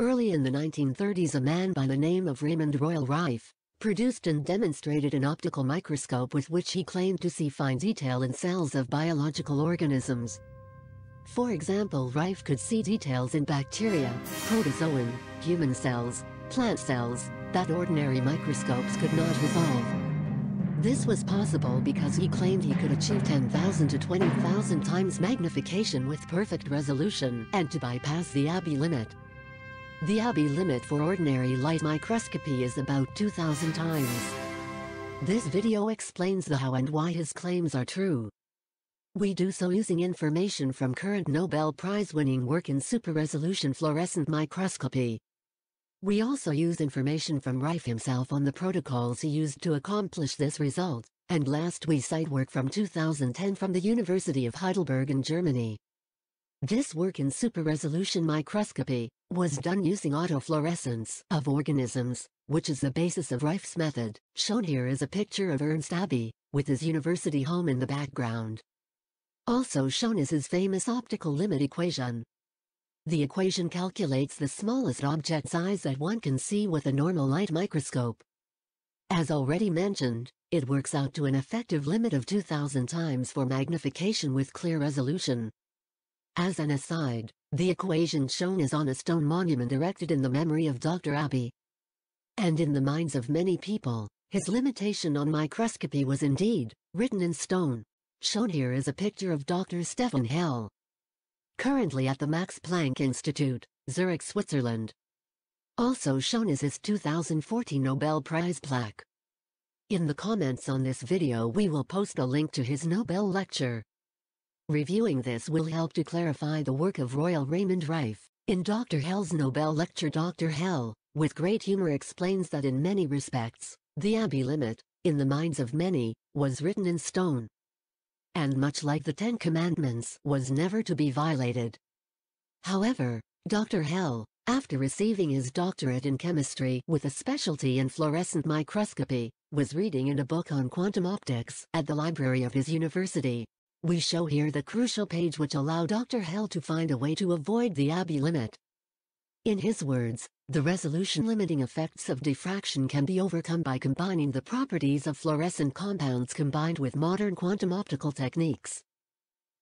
Early in the 1930s a man by the name of Raymond Royal Rife produced and demonstrated an optical microscope with which he claimed to see fine detail in cells of biological organisms. For example Rife could see details in bacteria, protozoan, human cells, plant cells, that ordinary microscopes could not resolve. This was possible because he claimed he could achieve 10,000 to 20,000 times magnification with perfect resolution and to bypass the Abbe limit. The Abbe limit for ordinary light microscopy is about 2,000 times. This video explains the how and why his claims are true. We do so using information from current Nobel Prize-winning work in super-resolution fluorescent microscopy. We also use information from Rife himself on the protocols he used to accomplish this result, and last we cite work from 2010 from the University of Heidelberg in Germany. This work in super-resolution microscopy was done using autofluorescence of organisms, which is the basis of Rife's method. Shown here is a picture of Ernst Abbe, with his university home in the background. Also shown is his famous optical limit equation. The equation calculates the smallest object size that one can see with a normal light microscope. As already mentioned, it works out to an effective limit of 2000 times for magnification with clear resolution, as an aside, the equation shown is on a stone monument erected in the memory of Dr. Abbey. And in the minds of many people, his limitation on microscopy was indeed written in stone. Shown here is a picture of Dr. Stefan Hell, currently at the Max Planck Institute, Zurich, Switzerland. Also shown is his 2014 Nobel Prize plaque. In the comments on this video we will post a link to his Nobel lecture, Reviewing this will help to clarify the work of Royal Raymond Rife. In Dr. Hell's Nobel lecture Dr. Hell, with great humor explains that in many respects, the Abbey Limit, in the minds of many, was written in stone. And much like the Ten Commandments was never to be violated. However, Dr. Hell, after receiving his doctorate in chemistry with a specialty in fluorescent microscopy, was reading in a book on quantum optics at the library of his university, we show here the crucial page which allow Dr. Hell to find a way to avoid the Abbe limit. In his words, the resolution limiting effects of diffraction can be overcome by combining the properties of fluorescent compounds combined with modern quantum optical techniques.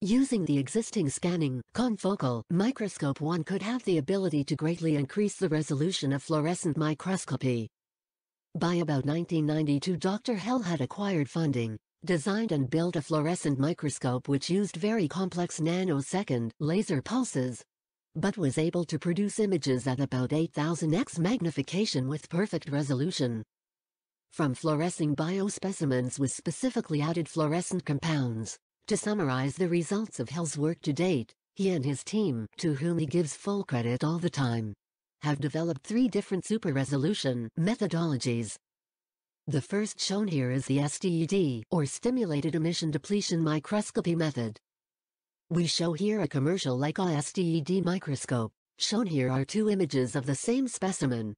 Using the existing scanning confocal microscope one could have the ability to greatly increase the resolution of fluorescent microscopy. By about 1992 Dr. Hell had acquired funding designed and built a fluorescent microscope which used very complex nanosecond laser pulses, but was able to produce images at about 8000x magnification with perfect resolution. From fluorescing biospecimens with specifically added fluorescent compounds, to summarize the results of Hill's work to date, he and his team, to whom he gives full credit all the time, have developed three different super-resolution methodologies the first shown here is the SDED, or Stimulated Emission Depletion Microscopy method. We show here a commercial Leica SDED microscope. Shown here are two images of the same specimen.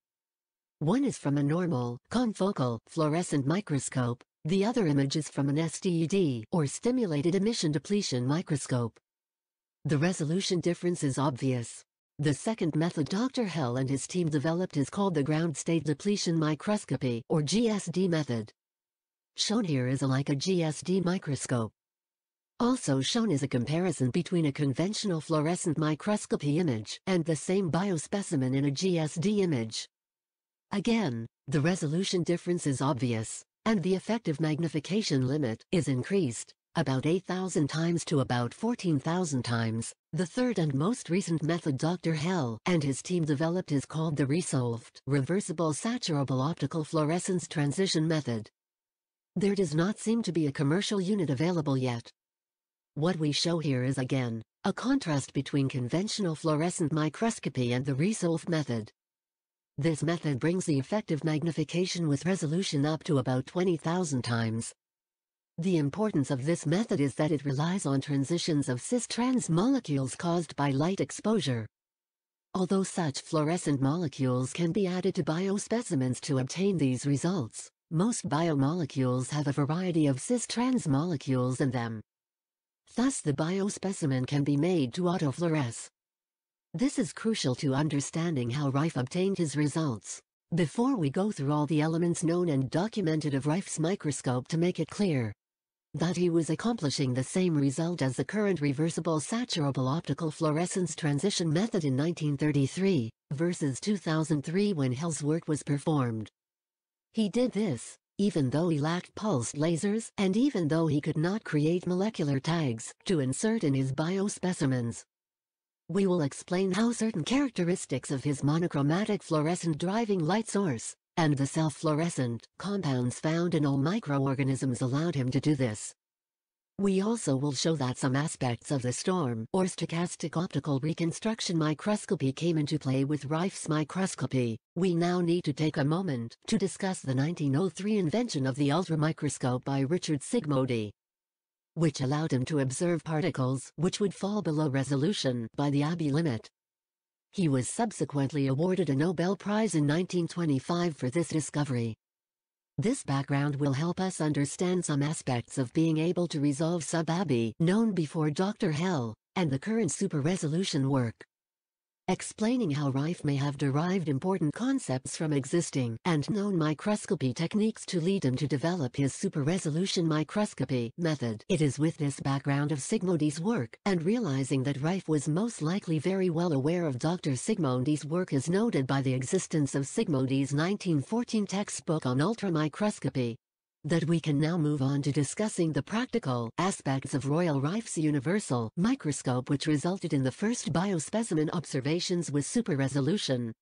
One is from a normal, confocal, fluorescent microscope. The other image is from an SDED, or Stimulated Emission Depletion microscope. The resolution difference is obvious. The second method Dr. Hell and his team developed is called the ground state depletion microscopy or GSD method. Shown here is a like a GSD microscope. Also shown is a comparison between a conventional fluorescent microscopy image and the same biospecimen in a GSD image. Again, the resolution difference is obvious, and the effective magnification limit is increased about 8,000 times to about 14,000 times. The third and most recent method Dr. Hell and his team developed is called the Resolved Reversible Saturable Optical Fluorescence Transition Method. There does not seem to be a commercial unit available yet. What we show here is again, a contrast between conventional fluorescent microscopy and the Resolve method. This method brings the effective magnification with resolution up to about 20,000 times, the importance of this method is that it relies on transitions of cis-trans molecules caused by light exposure. Although such fluorescent molecules can be added to biospecimens to obtain these results, most biomolecules have a variety of cis-trans molecules in them. Thus the biospecimen can be made to autofluoresce. This is crucial to understanding how Rife obtained his results. Before we go through all the elements known and documented of Rife's microscope to make it clear, that he was accomplishing the same result as the current reversible saturable optical fluorescence transition method in 1933, versus 2003 when Hill's work was performed. He did this, even though he lacked pulsed lasers and even though he could not create molecular tags to insert in his biospecimens. We will explain how certain characteristics of his monochromatic fluorescent driving light source and the self-fluorescent compounds found in all microorganisms allowed him to do this. We also will show that some aspects of the storm or stochastic optical reconstruction microscopy came into play with Rife's microscopy. We now need to take a moment to discuss the 1903 invention of the ultramicroscope by Richard Sigmodi, which allowed him to observe particles which would fall below resolution by the Abbe limit. He was subsequently awarded a Nobel Prize in 1925 for this discovery. This background will help us understand some aspects of being able to resolve sub-aby known before Dr. Hell and the current super resolution work explaining how Rife may have derived important concepts from existing and known microscopy techniques to lead him to develop his super-resolution microscopy method. It is with this background of Sigmondi's work and realizing that Rife was most likely very well aware of Dr. Sigmondi's work as noted by the existence of Sigmondi's 1914 textbook on ultramicroscopy that we can now move on to discussing the practical aspects of Royal Rife's universal microscope which resulted in the first biospecimen observations with super-resolution.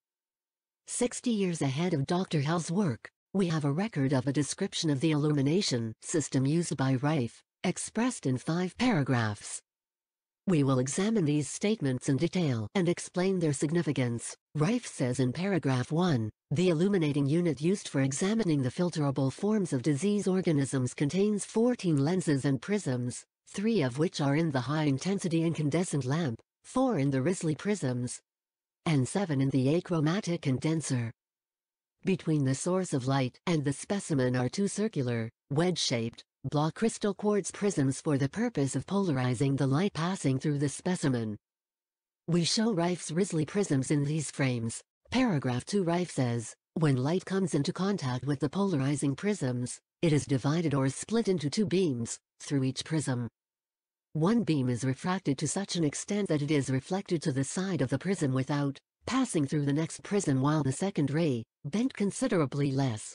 60 years ahead of Dr. Hell's work, we have a record of a description of the illumination system used by Rife, expressed in five paragraphs. We will examine these statements in detail and explain their significance. Rife says in paragraph 1, the illuminating unit used for examining the filterable forms of disease organisms contains 14 lenses and prisms, three of which are in the high-intensity incandescent lamp, four in the Risley prisms, and seven in the achromatic condenser. Between the source of light and the specimen are two circular, wedge-shaped, Block crystal quartz prisms for the purpose of polarizing the light passing through the specimen. We show Rife's Risley prisms in these frames. Paragraph 2 Rife says, when light comes into contact with the polarizing prisms, it is divided or split into two beams, through each prism. One beam is refracted to such an extent that it is reflected to the side of the prism without passing through the next prism while the second ray, bent considerably less,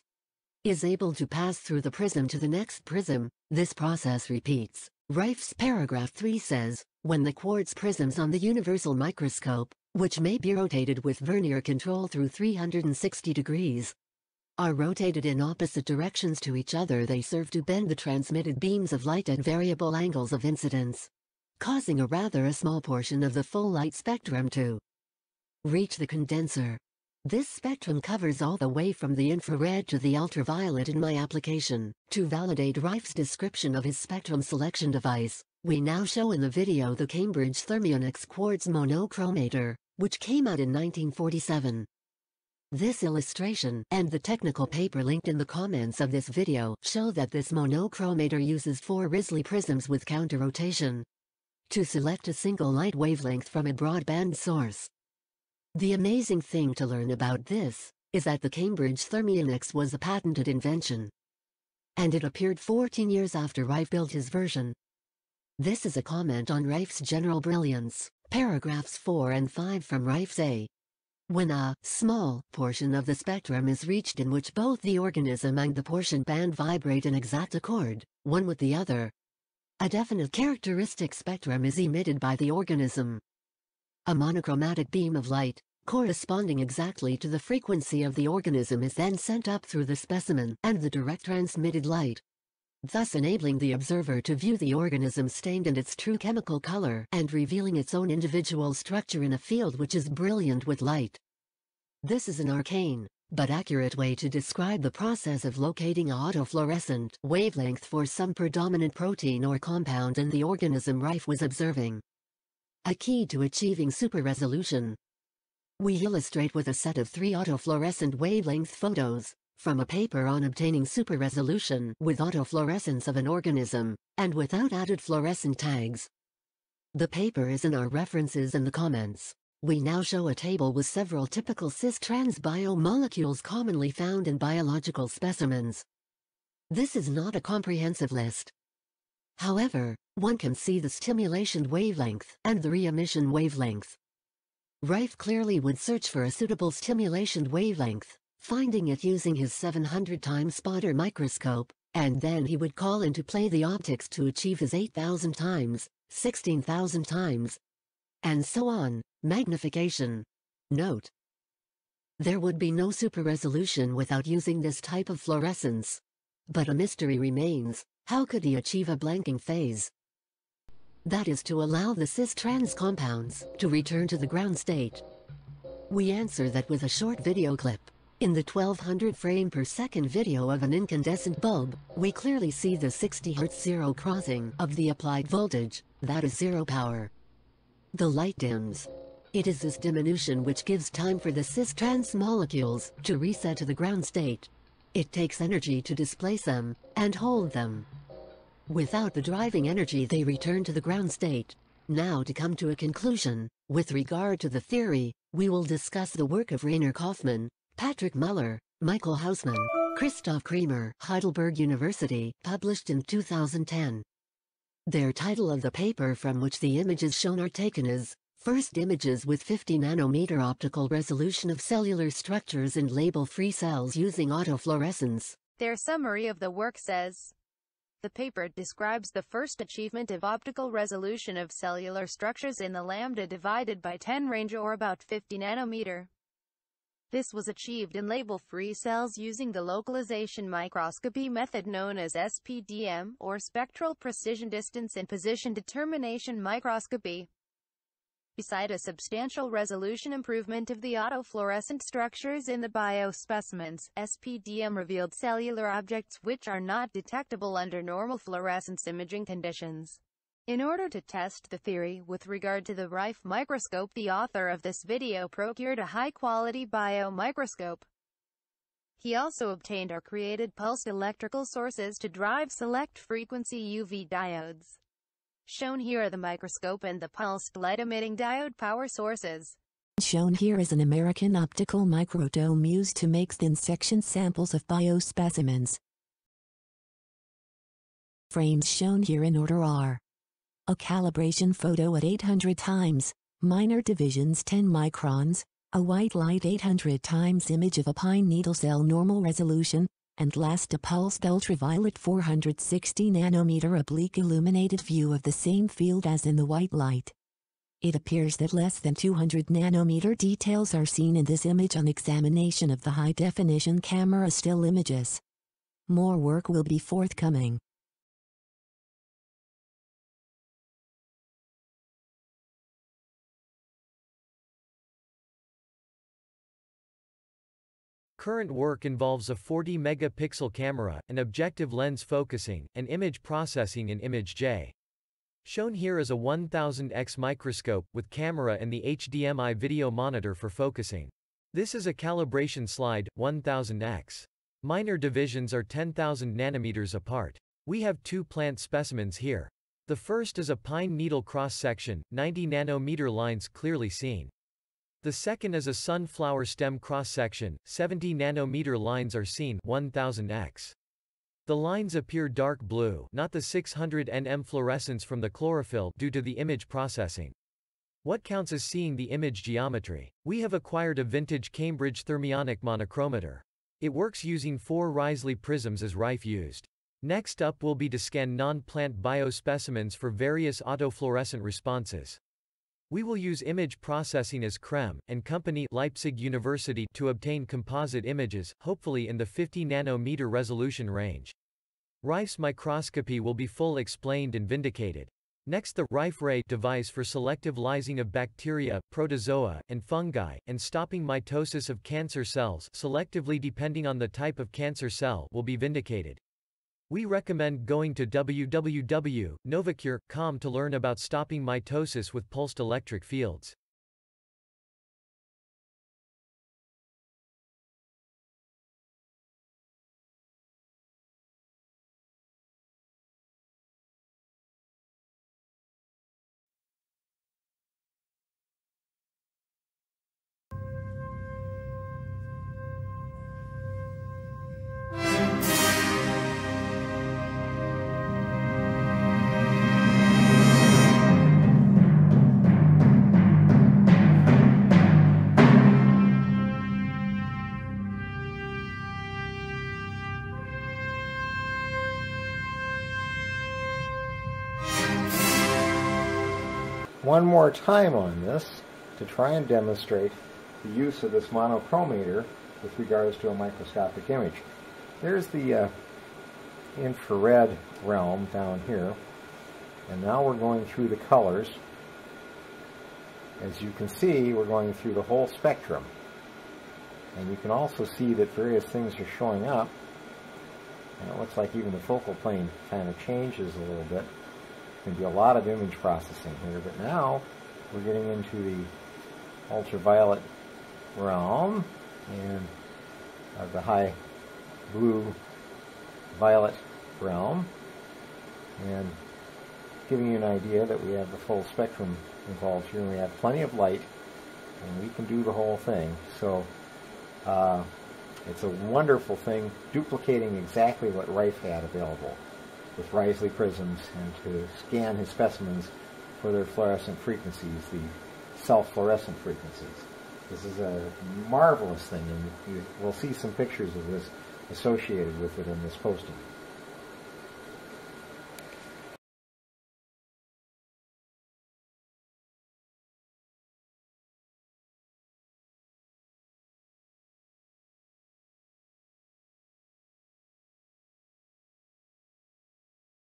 is able to pass through the prism to the next prism. This process repeats. Rife's paragraph 3 says, when the quartz prisms on the universal microscope, which may be rotated with vernier control through 360 degrees, are rotated in opposite directions to each other they serve to bend the transmitted beams of light at variable angles of incidence, causing a rather a small portion of the full light spectrum to reach the condenser. This spectrum covers all the way from the infrared to the ultraviolet in my application. To validate Rife's description of his spectrum selection device, we now show in the video the Cambridge Thermionics Quartz Monochromator, which came out in 1947. This illustration and the technical paper linked in the comments of this video show that this monochromator uses four Risley prisms with counter-rotation to select a single light wavelength from a broadband source. The amazing thing to learn about this is that the Cambridge Thermionix was a patented invention. And it appeared 14 years after Rife built his version. This is a comment on Rife's general brilliance, paragraphs 4 and 5 from Rife's A. When a small portion of the spectrum is reached in which both the organism and the portion band vibrate in exact accord, one with the other, a definite characteristic spectrum is emitted by the organism. A monochromatic beam of light, corresponding exactly to the frequency of the organism is then sent up through the specimen and the direct transmitted light, thus enabling the observer to view the organism stained in its true chemical color and revealing its own individual structure in a field which is brilliant with light. This is an arcane, but accurate way to describe the process of locating autofluorescent wavelength for some predominant protein or compound in the organism Rife was observing a key to achieving super resolution. We illustrate with a set of three autofluorescent wavelength photos, from a paper on obtaining super resolution with autofluorescence of an organism, and without added fluorescent tags. The paper is in our references in the comments. We now show a table with several typical cis-trans biomolecules commonly found in biological specimens. This is not a comprehensive list, However, one can see the stimulation wavelength and the re-emission wavelength. Rife clearly would search for a suitable stimulation wavelength, finding it using his 700 times spotter microscope, and then he would call into play the optics to achieve his 8,000 times, 16,000 times, and so on, magnification. Note. There would be no super-resolution without using this type of fluorescence. But a mystery remains, how could he achieve a blanking phase? That is to allow the cis-trans compounds to return to the ground state. We answer that with a short video clip. In the 1200 frame per second video of an incandescent bulb, we clearly see the 60 Hz zero crossing of the applied voltage, that is zero power. The light dims. It is this diminution which gives time for the cis-trans molecules to reset to the ground state. It takes energy to displace them and hold them. Without the driving energy they return to the ground state. Now to come to a conclusion, with regard to the theory, we will discuss the work of Rainer Kaufmann, Patrick Muller, Michael Hausmann, Christoph Kremer, Heidelberg University, published in 2010. Their title of the paper from which the images shown are taken is First images with 50 nanometer optical resolution of cellular structures and label-free cells using autofluorescence. Their summary of the work says, the paper describes the first achievement of optical resolution of cellular structures in the lambda divided by 10 range or about 50 nanometer. This was achieved in label-free cells using the localization microscopy method known as SPDM, or spectral precision distance and position determination microscopy beside a substantial resolution improvement of the autofluorescent structures in the biospecimens, SPDM revealed cellular objects which are not detectable under normal fluorescence imaging conditions. In order to test the theory with regard to the Rife microscope the author of this video procured a high-quality biomicroscope. He also obtained or created pulsed electrical sources to drive select frequency UV diodes. Shown here are the microscope and the pulsed light-emitting diode power sources. Shown here is an American optical microdome used to make thin-section samples of biospecimens. Frames shown here in order are a calibration photo at 800 times, minor divisions 10 microns, a white light 800 times image of a pine needle cell normal resolution, and last a pulsed ultraviolet 460 nanometer oblique illuminated view of the same field as in the white light. It appears that less than 200 nanometer details are seen in this image on examination of the high-definition camera still images. More work will be forthcoming. Current work involves a 40-megapixel camera, an objective lens focusing, and image processing in ImageJ. Shown here is a 1000x microscope, with camera and the HDMI video monitor for focusing. This is a calibration slide, 1000x. Minor divisions are 10,000 nanometers apart. We have two plant specimens here. The first is a pine needle cross-section, 90 nanometer lines clearly seen. The second is a sunflower stem cross-section, 70 nanometer lines are seen 1000x. The lines appear dark blue not the 600 nm fluorescence from the chlorophyll due to the image processing. What counts as seeing the image geometry? We have acquired a vintage Cambridge thermionic monochromator. It works using four Risley prisms as Rife used. Next up will be to scan non-plant biospecimens for various autofluorescent responses. We will use image processing as Krem and company Leipzig University to obtain composite images, hopefully in the 50 nanometer resolution range. Rife's microscopy will be full explained and vindicated. Next the Rife-Ray device for selective lysing of bacteria, protozoa, and fungi, and stopping mitosis of cancer cells selectively depending on the type of cancer cell will be vindicated. We recommend going to www.novacure.com to learn about stopping mitosis with pulsed electric fields. one more time on this to try and demonstrate the use of this monochromator with regards to a microscopic image. There's the uh, infrared realm down here. And now we're going through the colors. As you can see, we're going through the whole spectrum. And you can also see that various things are showing up. And it looks like even the focal plane kind of changes a little bit going to be a lot of image processing here, but now we're getting into the ultraviolet realm and uh, the high blue violet realm and giving you an idea that we have the full spectrum involved here and we have plenty of light and we can do the whole thing so uh, it's a wonderful thing duplicating exactly what Rife had available with Risley prisms and to scan his specimens for their fluorescent frequencies, the self-fluorescent frequencies. This is a marvelous thing, and you will see some pictures of this associated with it in this posting.